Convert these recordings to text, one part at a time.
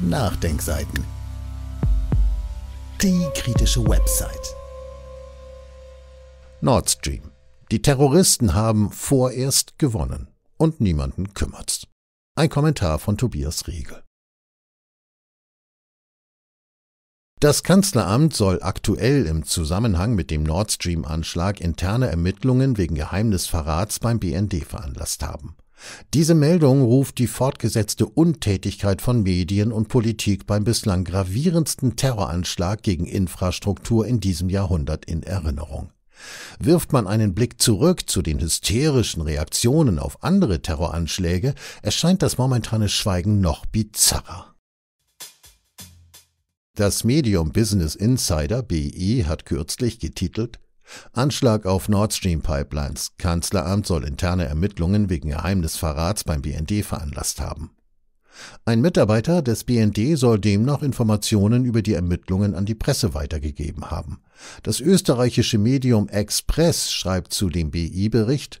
Nachdenkseiten. Die kritische Website. Nord Stream. Die Terroristen haben vorerst gewonnen und niemanden kümmert's. Ein Kommentar von Tobias Riegel. Das Kanzleramt soll aktuell im Zusammenhang mit dem Nord Stream-Anschlag interne Ermittlungen wegen Geheimnisverrats beim BND veranlasst haben. Diese Meldung ruft die fortgesetzte Untätigkeit von Medien und Politik beim bislang gravierendsten Terroranschlag gegen Infrastruktur in diesem Jahrhundert in Erinnerung. Wirft man einen Blick zurück zu den hysterischen Reaktionen auf andere Terroranschläge, erscheint das momentane Schweigen noch bizarrer. Das Medium Business Insider BI hat kürzlich getitelt Anschlag auf Nord Stream Pipelines. Kanzleramt soll interne Ermittlungen wegen Geheimnisverrats beim BND veranlasst haben. Ein Mitarbeiter des BND soll demnach Informationen über die Ermittlungen an die Presse weitergegeben haben. Das österreichische Medium Express schreibt zu dem BI-Bericht,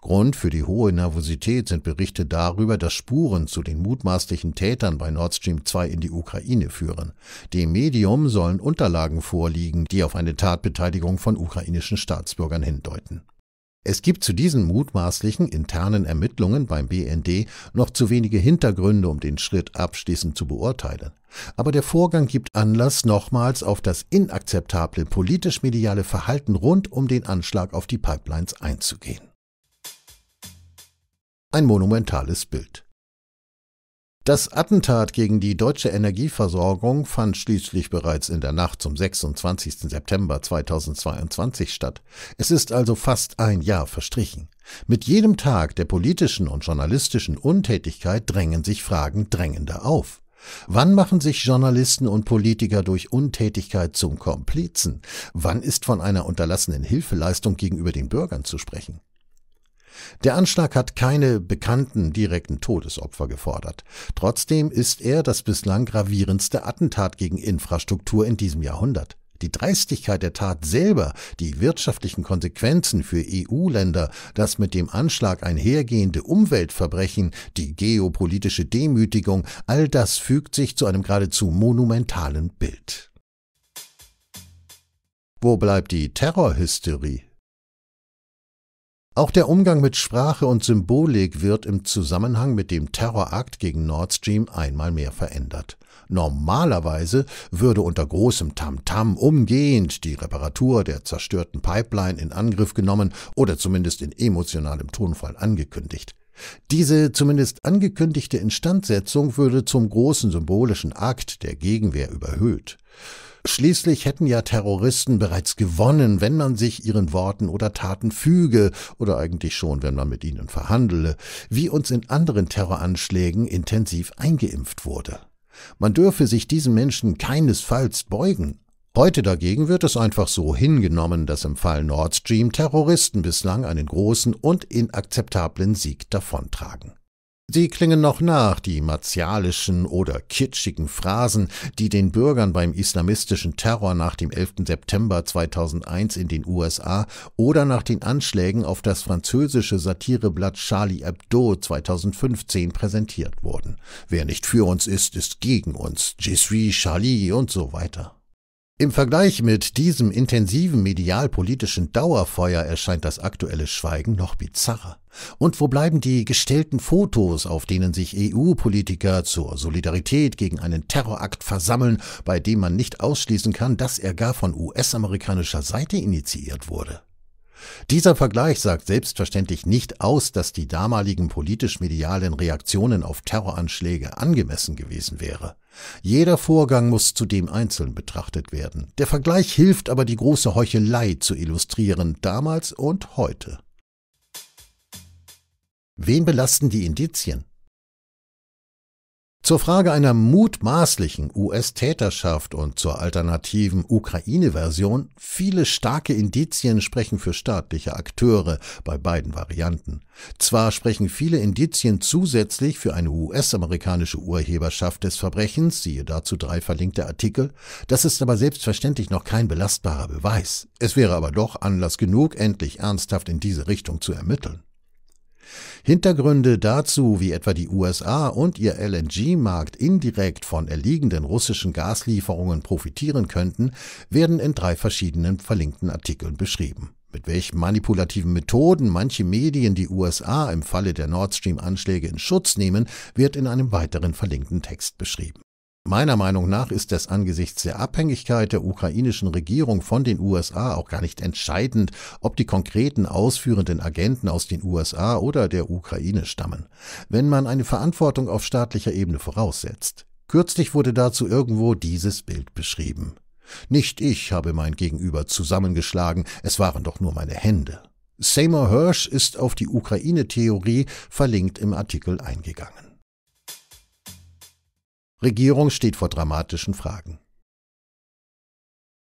Grund für die hohe Nervosität sind Berichte darüber, dass Spuren zu den mutmaßlichen Tätern bei Nord Stream 2 in die Ukraine führen. Dem Medium sollen Unterlagen vorliegen, die auf eine Tatbeteiligung von ukrainischen Staatsbürgern hindeuten. Es gibt zu diesen mutmaßlichen internen Ermittlungen beim BND noch zu wenige Hintergründe, um den Schritt abschließend zu beurteilen. Aber der Vorgang gibt Anlass, nochmals auf das inakzeptable politisch-mediale Verhalten rund um den Anschlag auf die Pipelines einzugehen. Ein monumentales Bild. Das Attentat gegen die deutsche Energieversorgung fand schließlich bereits in der Nacht zum 26. September 2022 statt. Es ist also fast ein Jahr verstrichen. Mit jedem Tag der politischen und journalistischen Untätigkeit drängen sich Fragen drängender auf. Wann machen sich Journalisten und Politiker durch Untätigkeit zum Komplizen? Wann ist von einer unterlassenen Hilfeleistung gegenüber den Bürgern zu sprechen? Der Anschlag hat keine bekannten direkten Todesopfer gefordert. Trotzdem ist er das bislang gravierendste Attentat gegen Infrastruktur in diesem Jahrhundert. Die Dreistigkeit der Tat selber, die wirtschaftlichen Konsequenzen für EU-Länder, das mit dem Anschlag einhergehende Umweltverbrechen, die geopolitische Demütigung, all das fügt sich zu einem geradezu monumentalen Bild. Wo bleibt die Terrorhysterie? Auch der Umgang mit Sprache und Symbolik wird im Zusammenhang mit dem Terrorakt gegen Nord Stream einmal mehr verändert. Normalerweise würde unter großem Tamtam -Tam umgehend die Reparatur der zerstörten Pipeline in Angriff genommen oder zumindest in emotionalem Tonfall angekündigt. Diese zumindest angekündigte Instandsetzung würde zum großen symbolischen Akt der Gegenwehr überhöht. Schließlich hätten ja Terroristen bereits gewonnen, wenn man sich ihren Worten oder Taten füge, oder eigentlich schon, wenn man mit ihnen verhandele, wie uns in anderen Terroranschlägen intensiv eingeimpft wurde. Man dürfe sich diesen Menschen keinesfalls beugen. Heute dagegen wird es einfach so hingenommen, dass im Fall Nord Stream Terroristen bislang einen großen und inakzeptablen Sieg davontragen. Sie klingen noch nach, die martialischen oder kitschigen Phrasen, die den Bürgern beim islamistischen Terror nach dem 11. September 2001 in den USA oder nach den Anschlägen auf das französische Satireblatt Charlie Hebdo 2015 präsentiert wurden. Wer nicht für uns ist, ist gegen uns. Je suis Charlie und so weiter. Im Vergleich mit diesem intensiven medialpolitischen Dauerfeuer erscheint das aktuelle Schweigen noch bizarrer. Und wo bleiben die gestellten Fotos, auf denen sich EU-Politiker zur Solidarität gegen einen Terrorakt versammeln, bei dem man nicht ausschließen kann, dass er gar von US-amerikanischer Seite initiiert wurde? Dieser Vergleich sagt selbstverständlich nicht aus, dass die damaligen politisch-medialen Reaktionen auf Terroranschläge angemessen gewesen wäre. Jeder Vorgang muss zudem einzeln betrachtet werden. Der Vergleich hilft aber, die große Heuchelei zu illustrieren, damals und heute. Wen belasten die Indizien? Zur Frage einer mutmaßlichen US-Täterschaft und zur alternativen Ukraine-Version viele starke Indizien sprechen für staatliche Akteure bei beiden Varianten. Zwar sprechen viele Indizien zusätzlich für eine US-amerikanische Urheberschaft des Verbrechens, siehe dazu drei verlinkte Artikel, das ist aber selbstverständlich noch kein belastbarer Beweis. Es wäre aber doch Anlass genug, endlich ernsthaft in diese Richtung zu ermitteln. Hintergründe dazu, wie etwa die USA und ihr LNG-Markt indirekt von erliegenden russischen Gaslieferungen profitieren könnten, werden in drei verschiedenen verlinkten Artikeln beschrieben. Mit welchen manipulativen Methoden manche Medien die USA im Falle der Nord Stream-Anschläge in Schutz nehmen, wird in einem weiteren verlinkten Text beschrieben. Meiner Meinung nach ist es angesichts der Abhängigkeit der ukrainischen Regierung von den USA auch gar nicht entscheidend, ob die konkreten ausführenden Agenten aus den USA oder der Ukraine stammen, wenn man eine Verantwortung auf staatlicher Ebene voraussetzt. Kürzlich wurde dazu irgendwo dieses Bild beschrieben. Nicht ich habe mein Gegenüber zusammengeschlagen, es waren doch nur meine Hände. Seymour Hirsch ist auf die Ukraine-Theorie verlinkt im Artikel eingegangen. Regierung steht vor dramatischen Fragen.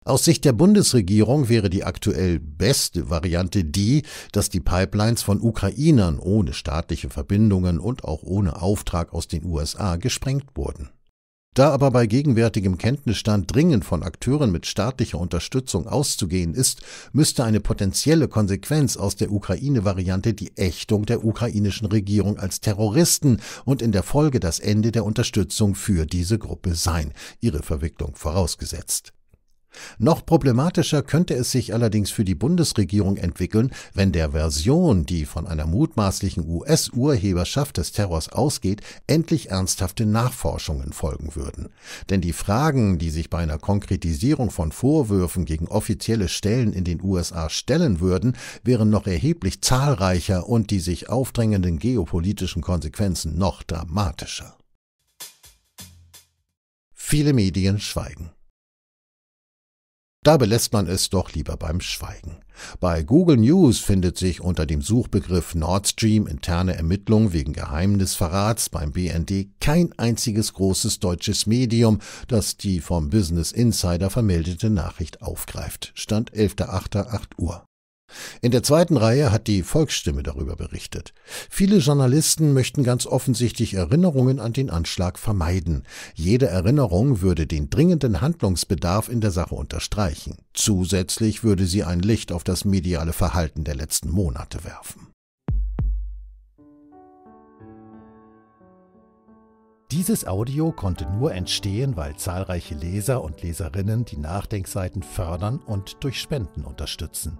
Aus Sicht der Bundesregierung wäre die aktuell beste Variante die, dass die Pipelines von Ukrainern ohne staatliche Verbindungen und auch ohne Auftrag aus den USA gesprengt wurden. Da aber bei gegenwärtigem Kenntnisstand dringend von Akteuren mit staatlicher Unterstützung auszugehen ist, müsste eine potenzielle Konsequenz aus der Ukraine-Variante die Ächtung der ukrainischen Regierung als Terroristen und in der Folge das Ende der Unterstützung für diese Gruppe sein, ihre Verwicklung vorausgesetzt. Noch problematischer könnte es sich allerdings für die Bundesregierung entwickeln, wenn der Version, die von einer mutmaßlichen US-Urheberschaft des Terrors ausgeht, endlich ernsthafte Nachforschungen folgen würden. Denn die Fragen, die sich bei einer Konkretisierung von Vorwürfen gegen offizielle Stellen in den USA stellen würden, wären noch erheblich zahlreicher und die sich aufdrängenden geopolitischen Konsequenzen noch dramatischer. Viele Medien schweigen. Da belässt man es doch lieber beim Schweigen. Bei Google News findet sich unter dem Suchbegriff Nord Stream interne Ermittlung wegen Geheimnisverrats beim BND kein einziges großes deutsches Medium, das die vom Business Insider vermeldete Nachricht aufgreift. Stand 11.08.8 Uhr. In der zweiten Reihe hat die Volksstimme darüber berichtet. Viele Journalisten möchten ganz offensichtlich Erinnerungen an den Anschlag vermeiden. Jede Erinnerung würde den dringenden Handlungsbedarf in der Sache unterstreichen. Zusätzlich würde sie ein Licht auf das mediale Verhalten der letzten Monate werfen. Dieses Audio konnte nur entstehen, weil zahlreiche Leser und Leserinnen die Nachdenkseiten fördern und durch Spenden unterstützen.